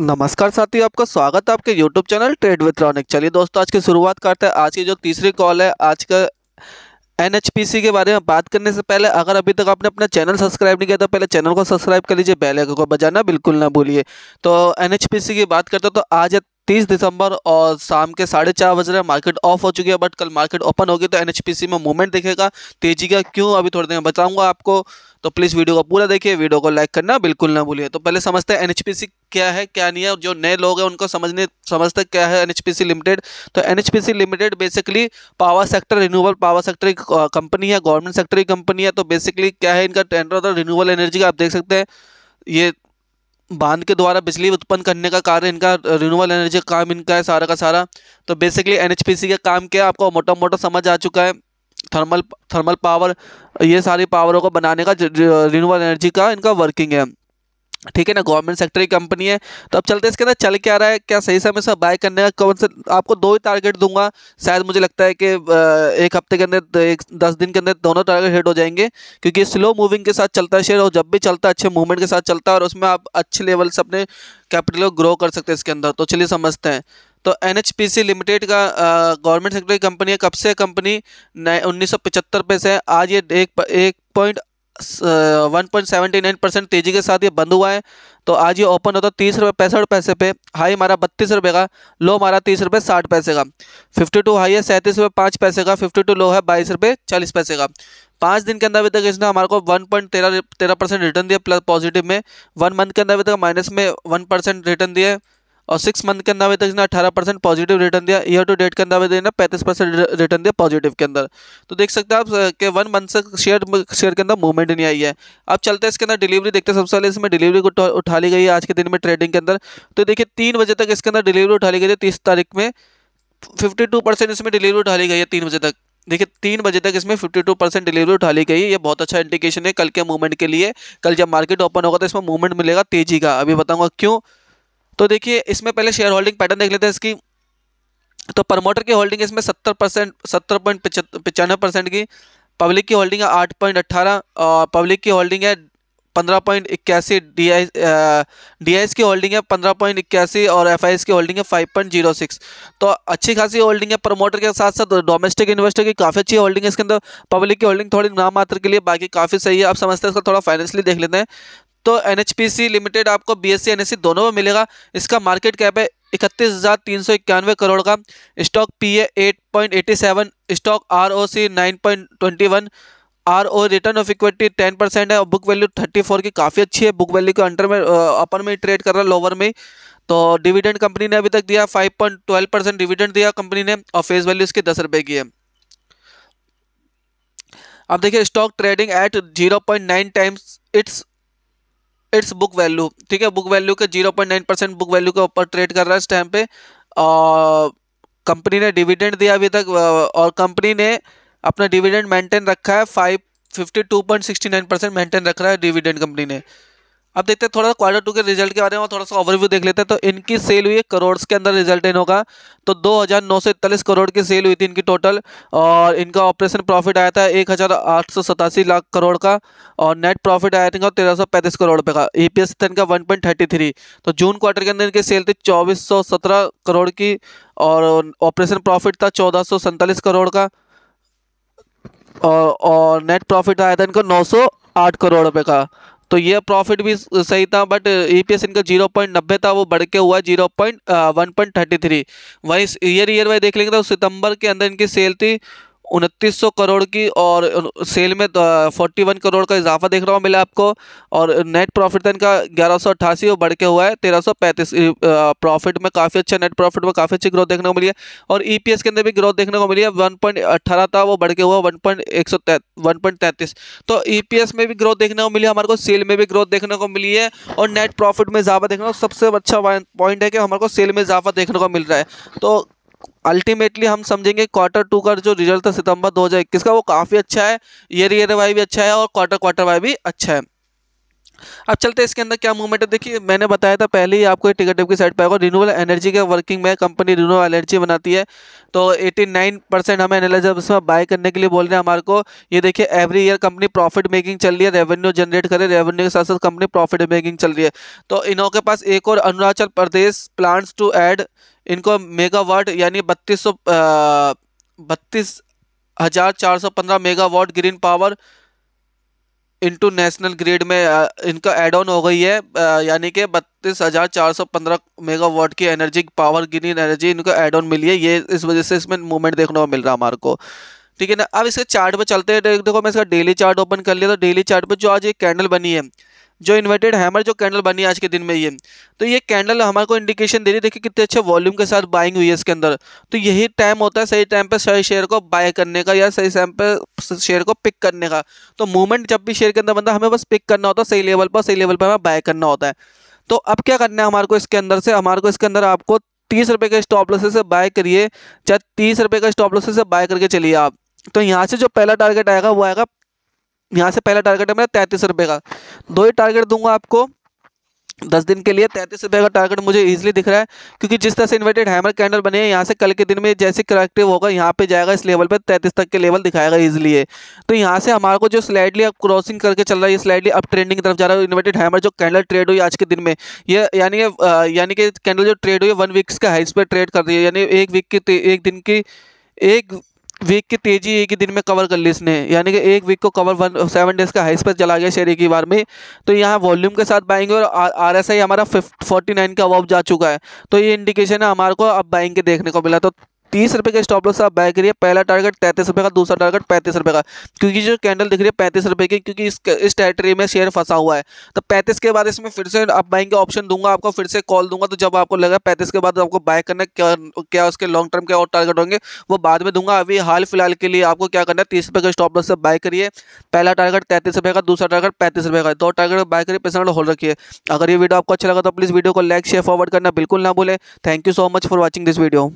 नमस्कार साथी आपका स्वागत है आपके यूट्यूब चैनल ट्रेड विथ्रॉनिक चलिए दोस्तों आज की शुरुआत करते हैं आज की जो तीसरी कॉल है आज का एन के बारे में बात करने से पहले अगर अभी तक आपने अपना चैनल सब्सक्राइब नहीं किया तो पहले चैनल को सब्सक्राइब कर लीजिए बेल आइकन को बजाना बिल्कुल ना भूलिए तो एन की बात करते तो आज तीस दिसंबर और शाम के साढ़े चार बज रहे मार्केट ऑफ हो चुकी है बट कल मार्केट ओपन होगी तो एनएचपीसी में मूवमेंट दिखेगा तेजी का क्यों अभी थोड़ी देर में बताऊंगा आपको तो प्लीज़ वीडियो को पूरा देखिए वीडियो को लाइक करना बिल्कुल ना भूलिए तो पहले समझते हैं एनएचपीसी क्या है क्या नहीं है जो नए लोग हैं उनको समझने समझते क्या है एनएचपीसी लिमिटेड तो NHPC limited basically power sector renewable power sector की कंपनी है गवर्नमेंट सेक्टर की कंपनी है तो बेसिकली क्या है इनका टेंडर होता है रिन्यूबल एनर्जी का आप देख सकते हैं ये बांध के द्वारा बिजली उत्पन्न करने का कार्य इनका रिनूवल एनर्जी का काम इनका है सारा का सारा तो बेसिकली एन का काम क्या है आपको मोटा मोटा समझ आ चुका है थर्मल थर्मल पावर ये सारी पावरों को बनाने का रिनूवल एनर्जी का इनका वर्किंग है ठीक है ना गवर्नमेंट सेक्टर की कंपनी है तो अब चलते हैं इसके अंदर चल के आ रहा है क्या सही समय से बाय करने का कौन से आपको दो ही टारगेट दूंगा शायद मुझे लगता है कि एक हफ्ते के अंदर तो एक दस दिन के अंदर दोनों टारगेट हिट हो जाएंगे क्योंकि स्लो मूविंग के साथ चलता है शेयर और जब भी चलता है अच्छे मूवमेंट के साथ चलता है और उसमें आप अच्छे लेवल से अपने कैपिटल को ग्रो कर सकते हैं इसके अंदर तो चलिए समझते हैं तो एन लिमिटेड का गवर्नमेंट सेक्टर की कंपनी है कब से कंपनी उन्नीस सौ पे से आज ये एक पॉइंट 1.79 परसेंट तेज़ी के साथ ये बंद हुआ है तो आज ये ओपन होता है तीस रुपये पैंसठ पैसे पे हाई हमारा बत्तीस रुपये का लो हमारा तीस रुपये साठ पैसे का फिफ्टी टू हाई है सैंतीस रुपये पाँच पैसे का फिफ्टी टू लो है बाईस रुपये चालीस पैसे का पाँच दिन के अंदर अभी तक इसने हमारे को वन पॉइंट तेरह तेरह परसेंट रिटर्न दिया प्लस पॉजिटिव में वन मंथ के अंदर अभी तक माइनस में वन परसेंट रिटर्न दिया और सिक्स मंथ के अंदर अभी तक तो इसने अठारह परसेंट पॉजिटिव रिटर्न दिया ईयर टू डेट के अंदर अभी तक तो पैंतीस परसेंट रिटर्न दिया पॉजिटिव के अंदर तो देख सकते हैं आप कि वन मंथ से शेयर शेयर के अंदर मूवमेंट नहीं आई है अब चलते हैं इसके अंदर डिलीवरी देखते हैं सबसे पहले इसमें डिलीवरी को उठा ली गई है आज के दिन में ट्रेडिंग के अंदर तो देखिए तीन बजे तक इसके अंदर डिलीवरी उठा ली गई थी तीस तारीख में फिफ्टी टू परसेंट इसमें डिलीवरी उठा ली गई है तीन बजे तक देखिए तीन बजे तक इसमें 52 परसेंट डिलीवरी उठा ली गई ये बहुत अच्छा इंडिकेशन है कल के मूवमेंट के लिए कल जब मार्केट ओपन होगा तो इसमें मूवमेंट मिलेगा तेजी का अभी बताऊंगा क्यों तो देखिए इसमें पहले शेयर होल्डिंग पैटर्न देख लेते हैं इसकी तो प्रमोटर की होल्डिंग इसमें सत्तर परसेंट सत्तर पॉइंट पचानवे परसेंट की पब्लिक की होल्डिंग है आठ पॉइंट अट्ठारह और पब्लिक की होल्डिंग है पंद्रह पॉइंट इक्यासी डी आई डी आई की होल्डिंग है पंद्रह पॉइंट इक्यासी और एफ आई की होल्डिंग है फाइव पॉइंट जीरो सिक्स तो अच्छी खासी होल्डिंग है प्रमोटर के साथ साथ डोमेस्टिक इन्वेस्टर की काफ़ी अच्छी होल्डिंग है इसके अंदर पब्लिक की होल्डिंग थोड़ी नाम मात्र के लिए बाकी काफ़ी सही है आप समझते हैं इसका थोड़ा फाइनेंशियली देख लेते हैं तो एन लिमिटेड आपको बी एस दोनों में मिलेगा इसका मार्केट कैप है इकतीस हज़ार तीन सौ इक्यानवे करोड़ का stock P eight point eighty seven stock R O C nine point twenty one R O return of equity ten percent है और बुक वैल्यू थर्टी फोर की काफ़ी अच्छी है बुक वैल्यू के अंडर में अपर में ट्रेड कर रहा है लोअर में तो डिविडेंड कंपनी ने अभी तक दिया five point twelve percent dividend दिया कंपनी ने और फेस वैल्यू इसकी दस रुपये की है अब देखिए stock trading at zero point nine times it's it's book value ठीक है बुक वैल्यू के zero point nine percent book value के ऊपर ट्रेड कर रहा है इस टाइम पे और कंपनी ने डिविडेंड दिया अभी तक और कंपनी ने अपना डिविडेंड मेंटेन रखा है five fifty two point sixty nine percent maintain रख रहा है डिविडेंड कंपनी ने अब देखते हैं थोड़ा सा क्वार्टर टू के रिजल्ट के बारे में थोड़ा सा ओवरव्यू देख लेते हैं तो इनकी सेल हुई है करोड़ के अंदर रिजल्ट इन होगा तो दो हज़ार नौ सौ इकतालीस करोड़ की सेल हुई थी इनकी टोटल और इनका ऑपरेशन प्रॉफिट आया था एक हज़ार आठ सौ सतासी लाख करोड़ का और नेट प्रॉफिट आया था तेरह सौ पैंतीस करोड़ रुपये का ई पी एस था इनका वन पॉइंट थर्टी थ्री तो जून क्वार्टर के अंदर इनकी सेल थी चौबीस सौ सत्रह करोड़ की और ऑपरेशन प्रॉफिट था चौदह सौ सैंतालीस करोड़ का और, और नेट प्रॉफिट आया था इनका नौ सौ आठ करोड़ रुपये का तो यह प्रॉफिट भी सही था बट ईपीएस इनका जीरो पॉइंट नब्बे था वो बढ़ के हुआ zero point one point thirty three वहीं ईयर ईयर वाइज देख लेंगे तो सितंबर के अंदर इनकी सेल थी उनतीस करोड़ की और सेल में फोर्टी वन करोड़ का इजाफा देख रहा हूँ मिला आपको और नेट प्रॉफिट तो इनका ग्यारह सौ अट्ठासी और बढ़ के हुआ है तेरह सौ पैंतीस प्रॉफिट में काफ़ी अच्छा नेट प्रॉफिट में काफ़ी अच्छी ग्रोथ देखने को मिली है और ई पी एस के अंदर भी ग्रोथ देखने को मिली है वन पॉइंट अट्ठारह था वो बढ़ के हुआ वन पॉइंट एक सौ वन पॉइंट तैंतीस तो ई पी एस में भी ग्रोथ देखने को मिली हमारे को सेल में भी ग्रोथ देखने को मिली है और नेट प्रॉफिट में इजाफा देखने को सबसे अच्छा पॉइंट है कि हमारे को सेल में इजाफा देखने को मिल रहा है तो अल्टीमेटली हम समझेंगे क्वार्टर टू का जो रिजल्ट था सितंबर 2021 का वो काफ़ी अच्छा है ईयर ईयर वाई भी अच्छा है और क्वार्टर क्वार्टर वाई भी अच्छा है अब चलते हैं इसके अंदर क्या मूवमेंट है देखिए मैंने बताया था पहले ही आपको टिकट की साइड पर आएगा रिन्यूअल एनर्जी के वर्किंग में कंपनी रिन्यूअल एनर्जी बनाती है तो 89 परसेंट हमें एनालाइजर उसमें बाय करने के लिए बोल रहे हैं हमारे को ये देखिए every year company profit making चल रही है रेवेन्यू जनरेट करे रेवेन्यू के साथ साथ कंपनी प्रॉफिट मेकिंग चल रही है तो इन्हों के पास एक और Arunachal Pradesh plans to add इनको मेगावाट यानी बत्तीस सौ बत्तीस हजार चार सौ पंद्रह megawatt green power into national grid में इनका एड ऑन हो गई है यानी कि बत्तीस हज़ार चार सौ पंद्रह मेगावाट की एनर्जी पावर ग्रीन एनर्जी इनको एड ऑन मिली है ये इस वजह से इसमें मूवमेंट देखने को मिल रहा है हमारे को ठीक है ना अब इसके चार्ट पे चलते हैं देखो मैं इसका डेली चार्ट ओपन कर लिया तो डेली चार्ट पे जो आज एक कैंडल बनी है जो इन्वर्टेड हैमर जो कैंडल बनी आज के दिन में ये तो ये कैंडल हमारे को इंडिकेशन दे रही है देखिए कितने अच्छे वॉल्यूम के साथ बाइंग हुई है इसके अंदर तो यही टाइम होता है सही टाइम पर सही शेयर को बाय करने का या सही टाइम पर शेयर को पिक करने का तो मूवमेंट जब भी शेयर के अंदर बनता है हमें बस पिक करना होता है सही लेवल पर सही लेवल पर हमें बाय करना होता है तो अब क्या करना है हमारे को इसके अंदर से हमारे को इसके अंदर आपको तीस रुपये के स्टॉप लॉस से बाय करिए चाहे तीस रुपये का स्टॉप लॉस से बाय करके चलिए आप तो यहाँ से जो पहला टारगेट आएगा वो आएगा यहाँ से पहला टारगेट है मेरा तैंतीस रुपये का दो ही टारगेट दूंगा आपको दस दिन के लिए तैंतीस रुपये का टारगेट मुझे ईजिली दिख रहा है क्योंकि जिस तरह से इन्वर्टेड हैमर कैंडल बने हैं यहाँ से कल के दिन में जैसे करेक्टिव होगा यहाँ पे जाएगा इस लेवल पे तैंतीस तक के लेवल दिखाएगा ईजिली है तो यहाँ से हमारे को जो स्लाइडली अब क्रॉसिंग करके चल रहा है स्लाइडली अब ट्रेंडिंग की तरफ जा रहा है इन्वर्टेड हैमर जो कैंडल ट्रेड हुई आज के दिन में ये यानी यानी कि कैंडल जो ट्रेड हुई वन वीक्स का हाइस पर ट्रेड कर रही है यानी एक वीक की एक दिन की एक वीक की तेजी एक ही दिन में कवर कर ली इसने यानी कि एक वीक को कवर वन सेवन डेज का हाइस पर चला गया शेयर एक ही बार में तो यहाँ वॉल्यूम के साथ बाइंग और आर एस आई हमारा फिफ्ट फोर्टी नाइन का अब जा चुका है तो ये इंडिकेशन है हमारे को अब बाइंग के देखने को मिला तो तीस रुपये का स्टॉप लॉस आप बाय करिए पहला टारगेट तैंतीस रुपये का दूसरा टारगेट पैंतीस रुपये का क्योंकि जो कैंडल दिख रही है पैंतीस रुपये की क्योंकि इस टेरेटरी में शेयर फंसा हुआ है तो पैंतीस के बाद इसमें फिर से आप बाइंग का ऑप्शन दूंगा आपको फिर से कॉल दूंगा तो जब आपको लगा पैंतीस के बाद आपको बाय करना क्या क्या उसके लॉन्ग टर्म के और टारगेट होंगे वो बाद में दूंगा अभी हाल फिलहाल के लिए आपको क्या करना है तीस रुपये का स्टॉप लॉस से बाय करिए पहला टारगेट तैंतीस रुपये का दूसरा टारगेट पैंतीस रुपये का दो टारगेट बाय करिए पैसा होल्ड रखिए अगर ये वीडियो आपको अच्छा लगा तो प्लीज़ वीडियो को लाइक शेयर फॉरवर्ड करना बिल्कुल ना भूलें thank you so much for watching this video